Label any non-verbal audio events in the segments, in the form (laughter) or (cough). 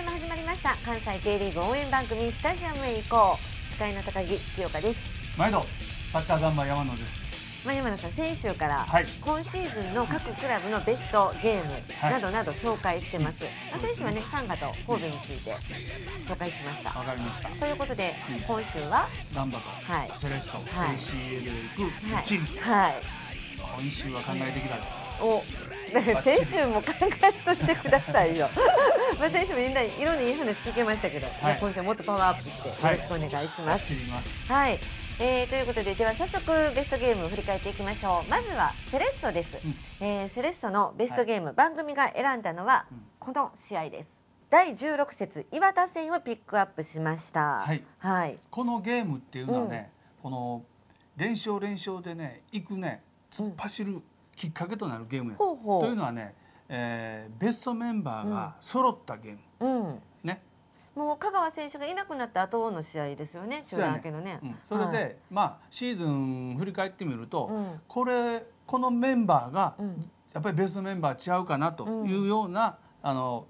週も始まりました関西 J リーグ応援番組スタジアムへ行こう司会の高木清香です毎度サッカーガンバ山野ですまあ、山野さん先週から、今シーズンの各クラブのベストゲームなどなど紹介してます、はい、まあ、先週はねサンガと神戸について紹介しましたわかりましたということで、今週はガンバと、はい、セレッソ、はい、ACL 行くチーム、はい、はい、今週は考えてきたお先週も考えとしてくださいよ。(laughs) まあ先週もみんないろ色にいい話聞けましたけど、はい、今週もっとパワーアップしてよろしくお願いします。はい。はい、えー、ということででは早速ベストゲームを振り返っていきましょうまずはセレッソです、うん、えー、セレッソのベストゲーム、はい、番組が選んだのはこの試合です、第十六節岩田戦をピックアップしました、はい、はい、このゲームっていうのはね、うん、この連勝連勝でね行くね突っ走るきっかけとなるゲームやほうほうというのはね、えー、ベストメンバーが揃ったゲーム、うん、ねもう香川選手がいなくなった後の試合ですよね、中断明けのね。そ、ねうん、れで、はい、まあシーズン振り返ってみると、うん、これこのメンバーが、うん、やっぱりベストメンバー違うかなというような、あの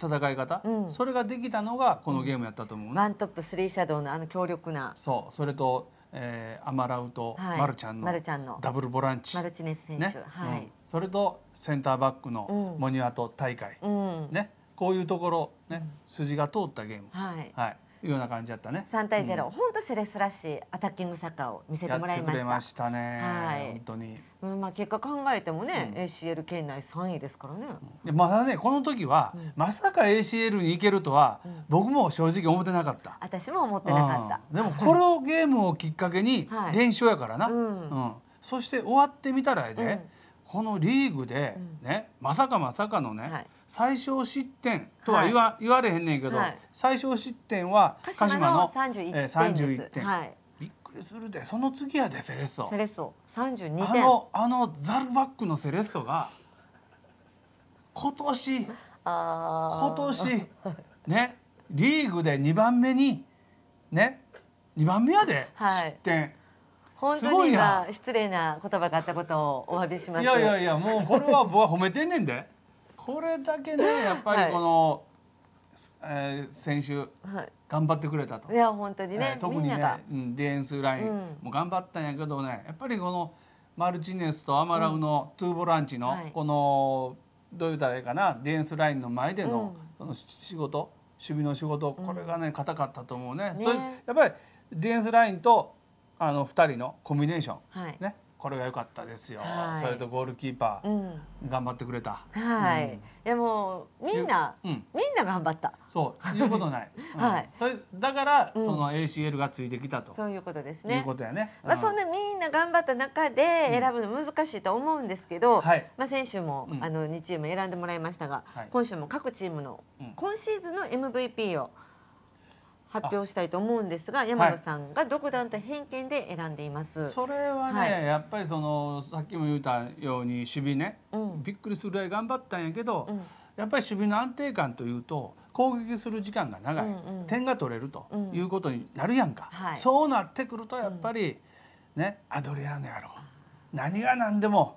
戦い方、それができたのがこのゲームやったと思う、ね、ワントップスリーシャドウのあの強力な。そう、それとえー、アマラウとマルちゃんのダブルボランチ、マルチネス選手、ねはい、うん、それとセンターバックのモニュアト大会、うん、ね、こういうところ、ね、筋が通ったゲーム、はい、はい、いうような感じだったね。三対ゼロ、本当セレスらしいアタッキングサッカーを見せてもらいました。ましたね。はい、本当に。まあ結果考えてもね、うん、ACL 圏内3位ですからね。でまだねこの時は、うん、まさか ACL に行けるとは、うん、僕も正直思ってなかった。私も思ってなかった。でもこのゲームをきっかけに連勝やからな。はい、うん、そして終わってみたらえで、このリーグでね、まさかまさかのね。はい最小失点とは言わ,、言われへんねんけど、最小失点は鹿島の31点,、びっくりするでその次やでセレッソセレッソ32点あのあのザルバックのセレッソが今年今年 (laughs) ねリーグで2番目にね2番目やで、失点。本当に失礼な言葉があったことをお詫びしますいやいやいやもうこれは僕は褒めてんねんでこれだけねやっぱりこの、はい、えー、先週、はい、頑張ってくれたといや本当にね、えー、特にねディエンスライン、うも頑張ったんやけどねやっぱりこのマルチネスとアマラウのツーボランチの、うん、このどう言ったらいいかなディエンスラインの前での,、その仕事守備の仕事これがね硬かったと思うね。ねそれやっぱりディエンスラインとあの2人のコンビネーション、はい、ねこれが良かったですよ、はい、それとゴールキーパー、うん、頑張ってくれたはい、うん、いやもうみんな、うん、みんな頑張ったそういうことない、(laughs) うん、はいだから、その ACL がついてきたとそういうことですねいうことやね、まあそんなみんな頑張った中で選ぶの難しいと思うんですけど、はい、まあ先週も、あの2チーム選んでもらいましたが、はい、今週も各チームの今シーズンの MVP を、はい発表したいと思うんですが山野さんが独断と偏見で選んでいます、はい、それはね、はい、やっぱりそのさっきも言ったように守備ね、うん、びっくりするぐらい頑張ったんやけど、うん、やっぱり守備の安定感というと攻撃する時間が長い、うんうん、点が取れるということになるやんか、うん、そうなってくるとやっぱり、ねアドリアーノやろ何が何でも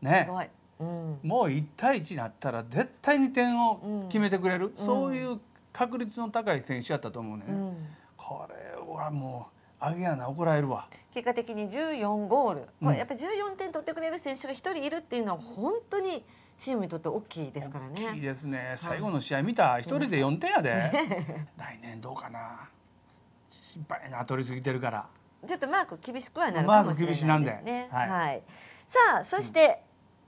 ねもう1対1になったら絶対に点を決めてくれる、そういう確率の高い選手やったと思うね、うん、これはもうあゲやな怒られるわ結果的に14ゴール、うん、やっぱり14点取ってくれる選手が一人いるっていうのは本当にチームにとって大きいですからね大きいですね最後の試合見た、一人で4点やで、ね、(laughs) 来年どうかな心配な取りすぎてるからちょっとマーク厳しくはなるかもしれないですねマーク厳しなんで、はい、はい、さあそして、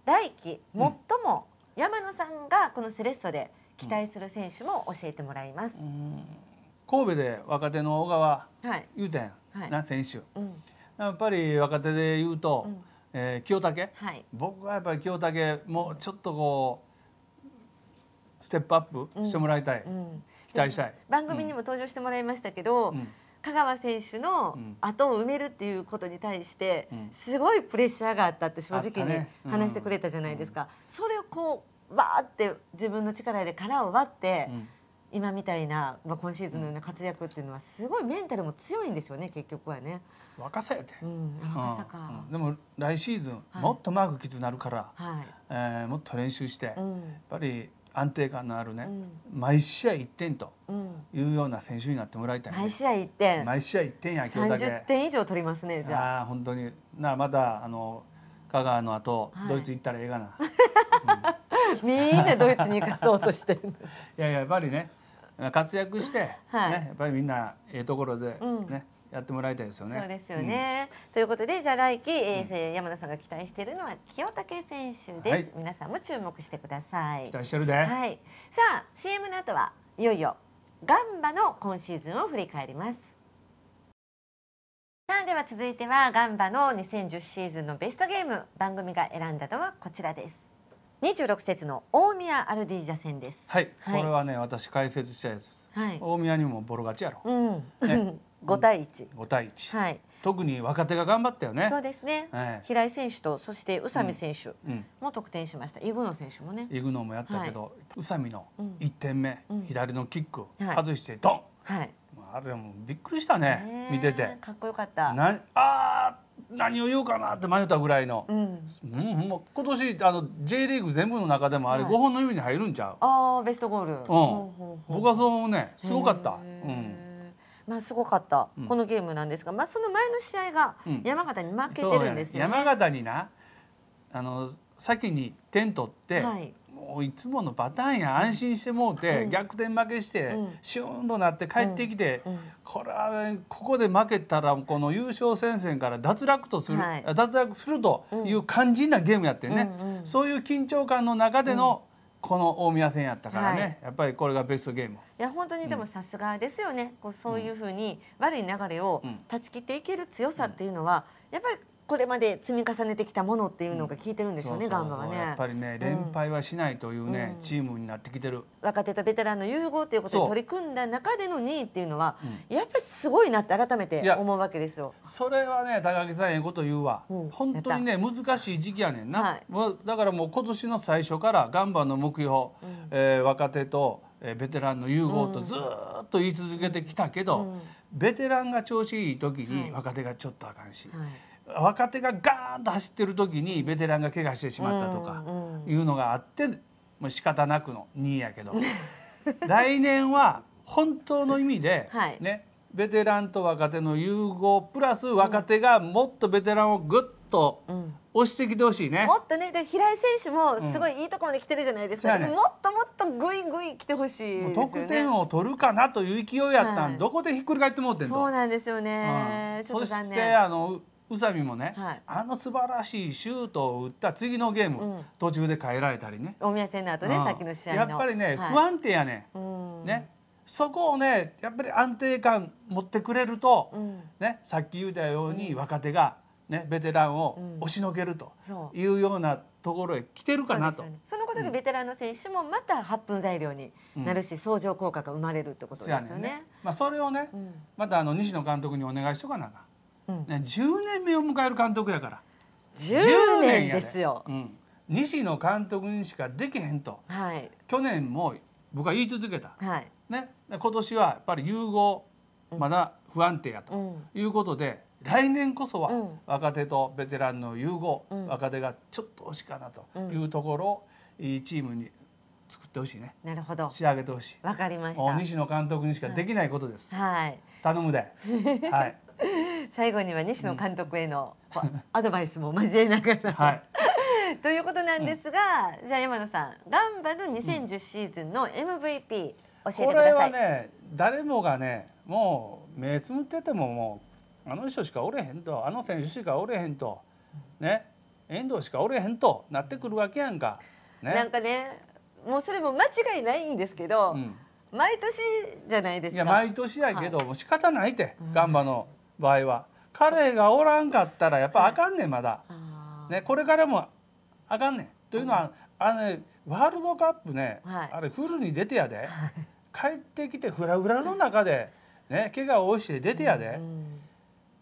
来季最も山野さんがこのセレッソで、うん期待する選手も教えてもらいます。神戸で若手の小川はい、優天、はい、な選手、うん、やっぱり若手で言うと、うん、えー、清武、はい、僕はやっぱり清武もうちょっとこうステップアップしてもらいたい、うん期待したい番組にも登場してもらいましたけど、うん、香川選手の後を埋めるっていうことに対してすごいプレッシャーがあったって正直に話してくれたじゃないですか。それをこうわーって自分の力で殻を割って、うん、今みたいな、まあ、今シーズンのような活躍っていうのはすごいメンタルも強いんですよね結局はね。若さやで、うん、若さか、うん、でも来シーズン、もっとマークきつくなるから、はい、えー、もっと練習して、うん、やっぱり安定感のあるね、毎試合1点というような選手になってもらいたい、ね、毎試合1点毎試合1点や今日だけ30点以上取りますねじゃああ本当にならまたあの香川の後、はい、ドイツ行ったらええがな。(laughs) みんなドイツに行かそうとしてる (laughs) いやいややっぱりね活躍してね、はい、やっぱりみんなええところでね、うんやってもらいたいですよね。そうですよね。うん、ということでじゃあ来季、えー、山田さんが期待しているのは清武選手です、はい、皆さんも注目してください。期待してるで。はい。さあ CM の後はいよいよガンバの今シーズンを振り返ります。さあでは続いてはガンバの2010シーズンのベストゲーム番組が選んだのはこちらです。二十六節の大宮アルディージャ戦です。はい、これはね私解説したやつ、はい、大宮にもボロ勝ちやろ。うん。ね、(laughs) 対一。五対一。はい。特に若手が頑張ったよね。そうですね。はい、平井選手とそして宇佐美選手も得点しました。イグノ選手もね。イグノもやったけど、宇佐美の一点目、うん、左のキック外してドン。はい。あれもびっくりしたね見てて。かっこよかった。なん、ああ何を言うかなって迷ったぐらいの、うん、うん、今年あの J リーグ全部の中でもあれ5本の指に入るんちゃう、はい、あベストゴール、うん、ほうほう僕はそう思うねすごかった。うんまあ、すごかった、このゲームなんですが、まあ、その前の試合が山形に負けてるんですよね、ね山形になあの先に点取って、はい、もういつものパターンや安心してもうて、うん、逆転負けして、うん、シューンとなって帰ってきて、うん、これはここで負けたらこの優勝戦線から脱落とする、はい、脱落するという肝心なゲームやってね、うんうん、そういう緊張感の中での、この大宮戦やったからね、はい、やっぱりこれがベストゲーム。いや本当にでもさすがですよね、こうそういうふうに悪い流れを断ち切っていける強さっていうのは、やっぱりこれまで積み重ねてきたものっていうのが効いてるんですよね、ガンバはね。やっぱりね連敗はしないというね、チームになってきてる。若手とベテランの融合ということに取り組んだ中での2位っていうのは、やっぱりすごいなって改めて思うわけですよ。それはね高木さんええこと言うわ、本当にね難しい時期やねんな、はい、だからもう今年の最初からガンバの目標、うえ若手とベテランの融合とずっと言い続けてきたけど、ベテランが調子いい時に若手がちょっとあかんし、はい若手がガーンと走ってる時にベテランが怪我してしまったとかいうのがあってもう仕方なくの2位やけど (laughs) 来年は本当の意味で、ね、はい、ベテランと若手の融合プラス若手がもっとベテランをぐっと押してきてほしいね、うん、もっとねで平井選手もすごいいいとこまで来てるじゃないですか、うんね、もっともっとぐいぐい来てほしい、ね、得点を取るかなという勢いやったん、はい、どこでひっくり返ってもうてんとそうなんですよね、うん、そしてあの宇佐美もね、はい、あの素晴らしいシュートを打った次のゲーム、うん、途中で変えられたりね大宮戦の後ね、うん、さっきの試合やっぱりね、はい、不安定やね,、ねそこをねやっぱり安定感持ってくれると、うん、ね、さっき言ったように若手が、ね、ベテランを押しのけるというようなところへ来てるかなと。そ、ね、のことでベテランの選手もまた発奮材料になるし、うん、相乗効果が生まれるってことですよね。ねまあ、それをね、またあの西野監督にお願いしとかなあかね、10年目を迎える監督やから10年ですよ、うん、西野監督にしかできへんと、はい、去年も僕は言い続けた、はいね、今年はやっぱり融合まだ不安定やということで、うん、来年こそは若手とベテランの融合、うん、若手がちょっと惜しいかなというところを、いいチームに作ってほしいね。なるほど。仕上げてほしい。わかりました。西野監督にしかできないことです。はい。頼むで。(laughs) はい。最後には西野監督への (laughs) アドバイスも交えながら、はい、(laughs) ということなんですが、じゃあ山野さんガンバの2010シーズンの MVP、教えてくださいこれはね誰もがねもう目つむっててももうあの人しかおれへんとあの選手しかおれへんとね遠藤しかおれへんとなってくるわけやんか。ね、なんかねもうそれも間違いないんですけど、うん、毎年じゃないですか。いや毎年やけど、はい、もう仕方ないってガンバの。場合は彼がおらんかったらやっぱあかんねんまだ、ね、これからもあかんねん。というのは、あの、ね、ワールドカップね、あれフルに出てやで、帰ってきてフラフラの中で、ね、怪我を押して出てやで、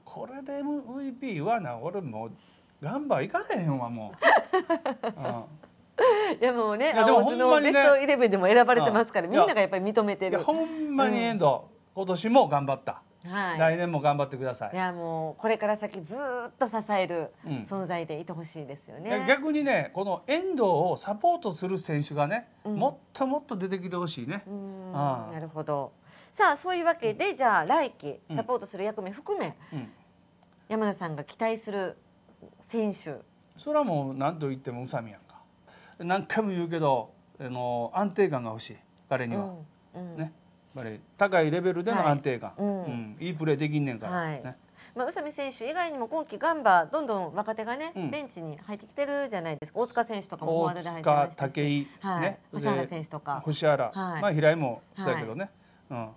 これで MVP はな俺もう頑張バ行かれへんわもう。(laughs) いやもうね、いやでもほんまにベストイレブンでも選ばれてますから、みんながやっぱり認めてる。ほんまに遠藤、今年も頑張った。はい、来年も頑張ってくださいいやもうこれから先ずっと支える存在でいてほしいですよね、うん、逆にねこの遠藤をサポートする選手がね、うん、もっともっと出てきてほしいねなるほどさあそういうわけで、じゃあ来季サポートする役目含め、山田さんが期待する選手それはもう何と言っても宇佐美やんか何回も言うけどあの安定感が欲しい彼には、うんうん、ねぱり高いレベルでの安定感、はいうんうん、いいプレーできんねんから、はいねまあ、宇佐美選手以外にも今季ガンバどんどん若手がね、うん、ベンチに入ってきてるじゃないですか大塚選手とかもフォワードで入ってましたし武井、はいね、星原選手とか星原、はい、まあ、平井もだけどね、は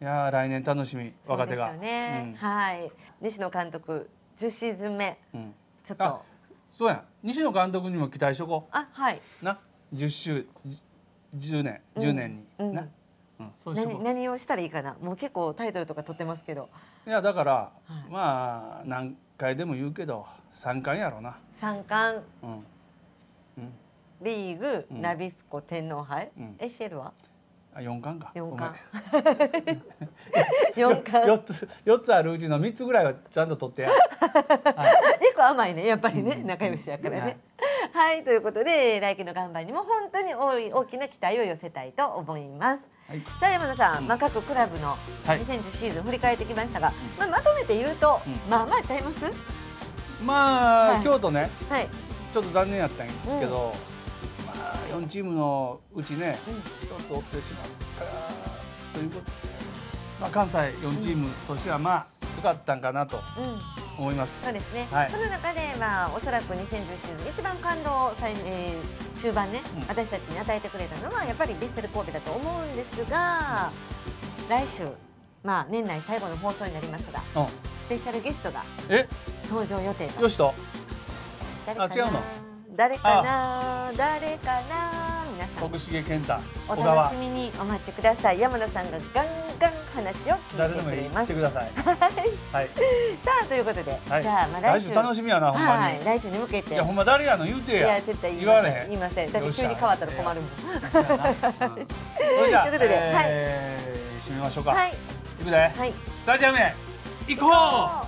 い、うん、いや来年楽しみ若手が、ねうん、はい西野監督10シーズン目、うん、ちょっとそうや西野監督にも期待しとこうあはいな10周10年10年に、うん、なうん、何何をしたらいいかなもう結構タイトルとか取ってますけどいやだから、はい、まあ何回でも言うけど三冠やろうな三冠、うんうん、リーグ、うん、ナビスコ天皇杯、うん、エシェルはあ四冠か四冠四冠 (laughs) 四つ四つあるうちの三つぐらいはちゃんと取ってや一 (laughs) はい、個甘いねやっぱりね仲良しやからね、はいということで来季の張りにも本当に大い大きな期待を寄せたいと思います。はい、さあ山野さん、まあ、各クラブの2010シーズン振り返ってきましたが、まあ、まとめて言うと、まあまあちゃいますまあ、はい、京都ね、はい、ちょっと残念やったんやけど、うん、まあ、4チームのうちね、1、うん、つ折ってしまったということで、まあ、関西4チームとしてはまあ良かったんかなと。うん思います。そうですね。はい、その中でまあおそらく2010年一番感動最、えー、終盤ね、うん、私たちに与えてくれたのはやっぱりヴィッセル神戸だと思うんですが、来週まあ年内最後の放送になりますが、うん、スペシャルゲストが登場予定と。よしと。あ違うの。誰かな誰かな皆さん。徳重健太。お楽しみにお待ちください。山田さんがガン間話を聞いてくれます。いいはい。さあということで、はい、じゃあまあ来週楽しみやなほんまに。来週に向けて。いやほんま誰やの言うてや。いや絶対言われへん。言いません。だって急に変わったら困るもん。(laughs) ということで、はい。締めましょうか。はい。いくで。はい。スタジアムへ行こう。